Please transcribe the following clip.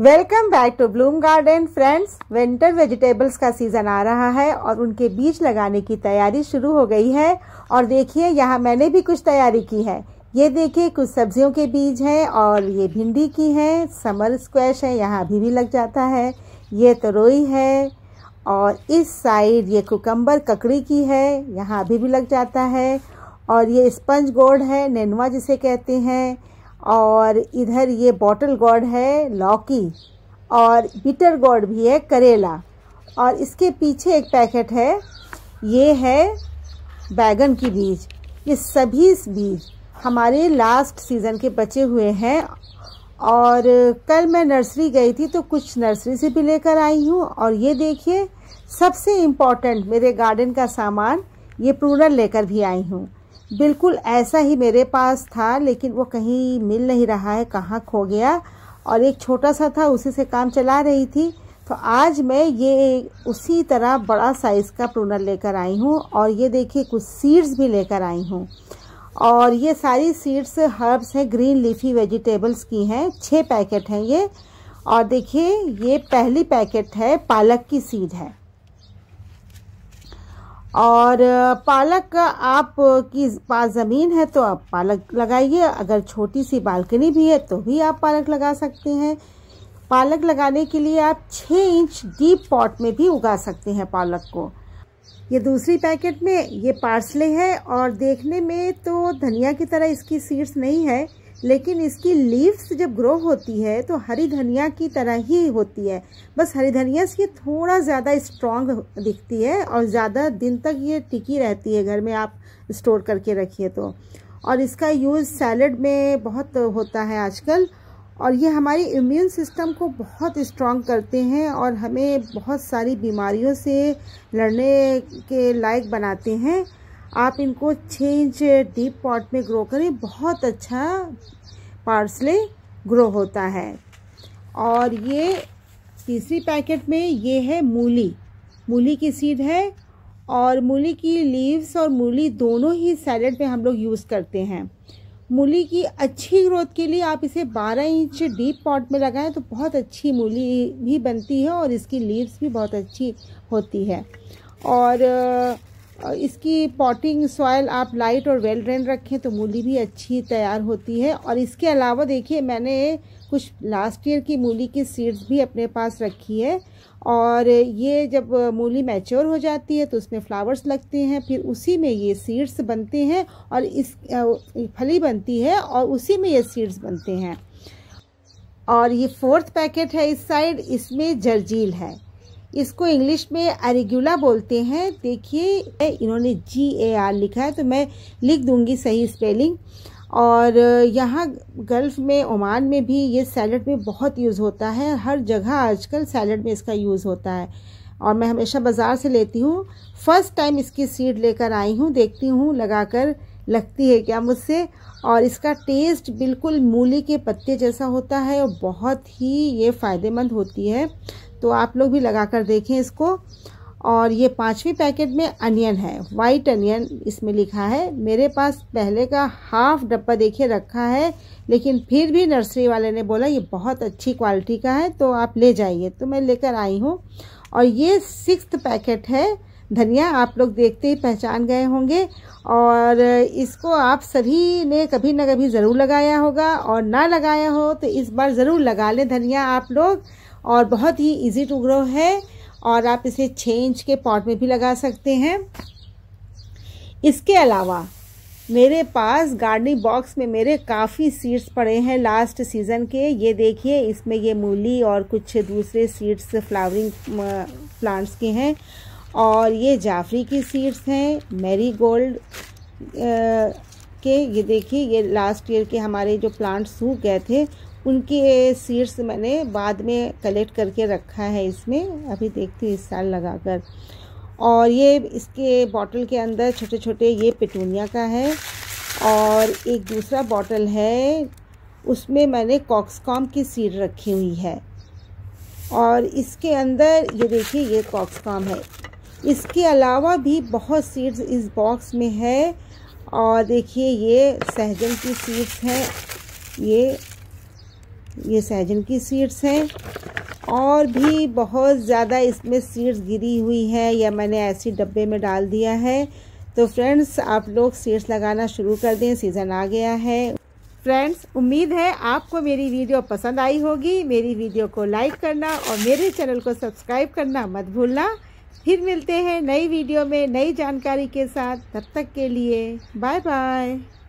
welcome back to bloom garden friends winter vegetables का season आ रहा है और उनके बीज लगाने की तैयारी शुरू हो गई है और देखिए यहाँ मैंने भी कुछ तैयारी की है ये देखिए कुछ सब्जियों के बीज हैं और ये भिंडी की हैं समर स्क्वैश है यहाँ अभी भी लग जाता है ये तरोई है और इस साइड ये कुकम्बर ककड़ी की है यहाँ अभी भी लग जाता है और ये स्पंज गोड है नेनुआ जिसे कहते हैं और इधर ये बॉटल गॉड है लौकी और बिटर गॉड भी है करेला और इसके पीछे एक पैकेट है ये है बैगन की बीज ये सभी बीज हमारे लास्ट सीज़न के बचे हुए हैं और कल मैं नर्सरी गई थी तो कुछ नर्सरी से भी लेकर आई हूँ और ये देखिए सबसे इम्पॉर्टेंट मेरे गार्डन का सामान ये प्रूनर लेकर भी आई हूँ बिल्कुल ऐसा ही मेरे पास था लेकिन वो कहीं मिल नहीं रहा है कहाँ खो गया और एक छोटा सा था उसी से काम चला रही थी तो आज मैं ये उसी तरह बड़ा साइज़ का प्रूनर लेकर आई हूँ और ये देखिए कुछ सीड्स भी लेकर आई हूँ और ये सारी सीड्स हर्ब्स हैं ग्रीन लीफी वेजिटेबल्स की हैं छः पैकेट हैं ये और देखिए ये पहली पैकेट है पालक की सीड है और पालक आप की पास ज़मीन है तो आप पालक लगाइए अगर छोटी सी बालकनी भी है तो भी आप पालक लगा सकते हैं पालक लगाने के लिए आप छः इंच डीप पॉट में भी उगा सकते हैं पालक को ये दूसरी पैकेट में ये पार्सले है और देखने में तो धनिया की तरह इसकी सीड्स नहीं है लेकिन इसकी लीव्स जब ग्रो होती है तो हरी धनिया की तरह ही होती है बस हरी धनिया से थोड़ा ज़्यादा स्ट्रॉन्ग दिखती है और ज़्यादा दिन तक ये टिकी रहती है घर में आप स्टोर करके रखिए तो और इसका यूज़ सैलड में बहुत होता है आजकल और ये हमारी इम्यून सिस्टम को बहुत स्ट्रांग करते हैं और हमें बहुत सारी बीमारियों से लड़ने के लायक बनाते हैं आप इनको छः इंच डीप पॉट में ग्रो करें बहुत अच्छा पार्सले ग्रो होता है और ये तीसरी पैकेट में ये है मूली मूली की सीड है और मूली की लीव्स और मूली दोनों ही सैलड में हम लोग यूज़ करते हैं मूली की अच्छी ग्रोथ के लिए आप इसे 12 इंच डीप पॉट में लगाएं तो बहुत अच्छी मूली भी बनती है और इसकी लीव्स भी बहुत अच्छी होती है और इसकी पॉटिंग सॉयल आप लाइट और वेल ड्रेन रखें तो मूली भी अच्छी तैयार होती है और इसके अलावा देखिए मैंने कुछ लास्ट ईयर की मूली की सीड्स भी अपने पास रखी है और ये जब मूली मैच्योर हो जाती है तो उसमें फ्लावर्स लगते हैं फिर उसी में ये सीड्स बनते हैं और इस फली बनती है और उसी में ये सीड्स बनते हैं और ये फोर्थ पैकेट है इस साइड इसमें जर्जील है इसको इंग्लिश में अरेग्यूला बोलते हैं देखिए इन्होंने जी ए आर लिखा है तो मैं लिख दूंगी सही स्पेलिंग और यहाँ गल्फ़ में ओमान में भी ये सैलड में बहुत यूज़ होता है हर जगह आजकल सैलड में इसका यूज़ होता है और मैं हमेशा बाज़ार से लेती हूँ फ़र्स्ट टाइम इसकी सीड लेकर आई हूँ देखती हूँ लगाकर लगती है क्या मुझसे और इसका टेस्ट बिल्कुल मूली के पत्ते जैसा होता है और बहुत ही ये फ़ायदेमंद होती है तो आप लोग भी लगा कर देखें इसको और ये पाँचवीं पैकेट में अनियन है वाइट अनियन इसमें लिखा है मेरे पास पहले का हाफ डब्बा देखिए रखा है लेकिन फिर भी नर्सरी वाले ने बोला ये बहुत अच्छी क्वालिटी का है तो आप ले जाइए तो मैं लेकर आई हूँ और ये सिक्स पैकेट है धनिया आप लोग देखते ही पहचान गए होंगे और इसको आप सभी ने कभी ना कभी ज़रूर लगाया होगा और ना लगाया हो तो इस बार ज़रूर लगा लें धनिया आप लोग और बहुत ही इजी टू ग्रो है और आप इसे छः इंच के पॉट में भी लगा सकते हैं इसके अलावा मेरे पास गार्डनिंग बॉक्स में मेरे काफ़ी सीड्स पड़े हैं लास्ट सीज़न के ये देखिए इसमें ये मूली और कुछ दूसरे सीड्स फ्लावरिंग प्लांट्स के हैं और ये जाफरी की सीड्स हैं मेरी गोल्ड के ये देखिए ये लास्ट ईयर के हमारे जो प्लांट्स सूख गए थे उनके सीड्स मैंने बाद में कलेक्ट करके रखा है इसमें अभी देखती हूँ इस साल लगा कर और ये इसके बॉटल के अंदर छोटे छोटे ये पेटूनिया का है और एक दूसरा बॉटल है उसमें मैंने कॉक्सकॉम की सीड रखी हुई है और इसके अंदर ये देखिए ये कॉक्सकॉम है इसके अलावा भी बहुत सीड्स इस बॉक्स में है और देखिए ये सहजन की सीड्स हैं ये ये सहजन की सीड्स हैं और भी बहुत ज़्यादा इसमें सीड्स गिरी हुई है या मैंने ऐसी डब्बे में डाल दिया है तो फ्रेंड्स आप लोग सीड्स लगाना शुरू कर दें सीज़न आ गया है फ्रेंड्स उम्मीद है आपको मेरी वीडियो पसंद आई होगी मेरी वीडियो को लाइक करना और मेरे चैनल को सब्सक्राइब करना मत भूलना फिर मिलते हैं नई वीडियो में नई जानकारी के साथ तब तक के लिए बाय बाय